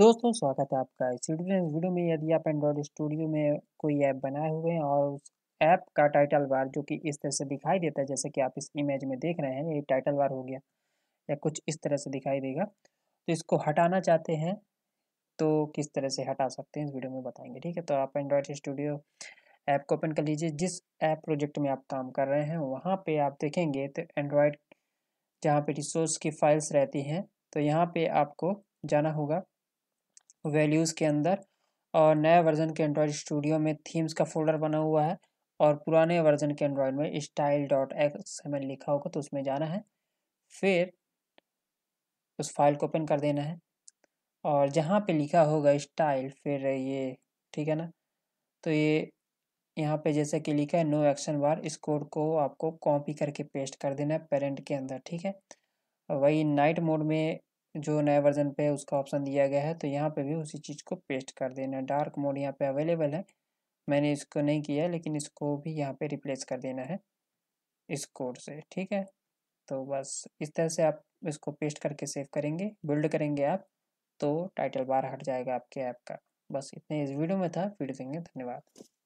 दोस्तों स्वागत है आपका इस वीडियो में यदि आप एंड्रॉयड स्टूडियो में कोई ऐप बनाए हुए हैं और उस ऐप का टाइटल बार जो कि इस तरह से दिखाई देता है जैसे कि आप इस इमेज में देख रहे हैं ये टाइटल बार हो गया या कुछ इस तरह से दिखाई देगा तो इसको हटाना चाहते हैं तो किस तरह से हटा सकते हैं इस वीडियो में बताएंगे ठीक है तो आप एंड्रॉयड स्टूडियो ऐप को ओपन कर लीजिए जिस ऐप प्रोजेक्ट में आप काम कर रहे हैं वहाँ पर आप देखेंगे तो एंड्रॉयड जहाँ पर रिसोर्स की फाइल्स रहती हैं तो यहाँ पर आपको जाना होगा वैल्यूज़ के अंदर और नया वर्जन के एंड्रॉयड स्टूडियो में थीम्स का फोल्डर बना हुआ है और पुराने वर्जन के एंड्रॉयड में स्टाइल डॉट एक्स एम लिखा होगा तो उसमें जाना है फिर उस फाइल को ओपन कर देना है और जहाँ पे लिखा होगा स्टाइल फिर ये ठीक है ना तो ये यहाँ पे जैसे कि लिखा है नो एक्शन बार इस कोड को आपको कॉपी करके पेस्ट कर देना है पेरेंट के अंदर ठीक है वही नाइट मोड में जो नए वर्जन पे उसका ऑप्शन दिया गया है तो यहाँ पे भी उसी चीज़ को पेस्ट कर देना है डार्क मोड यहाँ पे अवेलेबल है मैंने इसको नहीं किया लेकिन इसको भी यहाँ पे रिप्लेस कर देना है इस कोड से ठीक है तो बस इस तरह से आप इसको पेस्ट करके सेव करेंगे बिल्ड करेंगे आप तो टाइटल बार हट जाएगा आपके ऐप का बस इतने इस वीडियो में था वीडियो देंगे धन्यवाद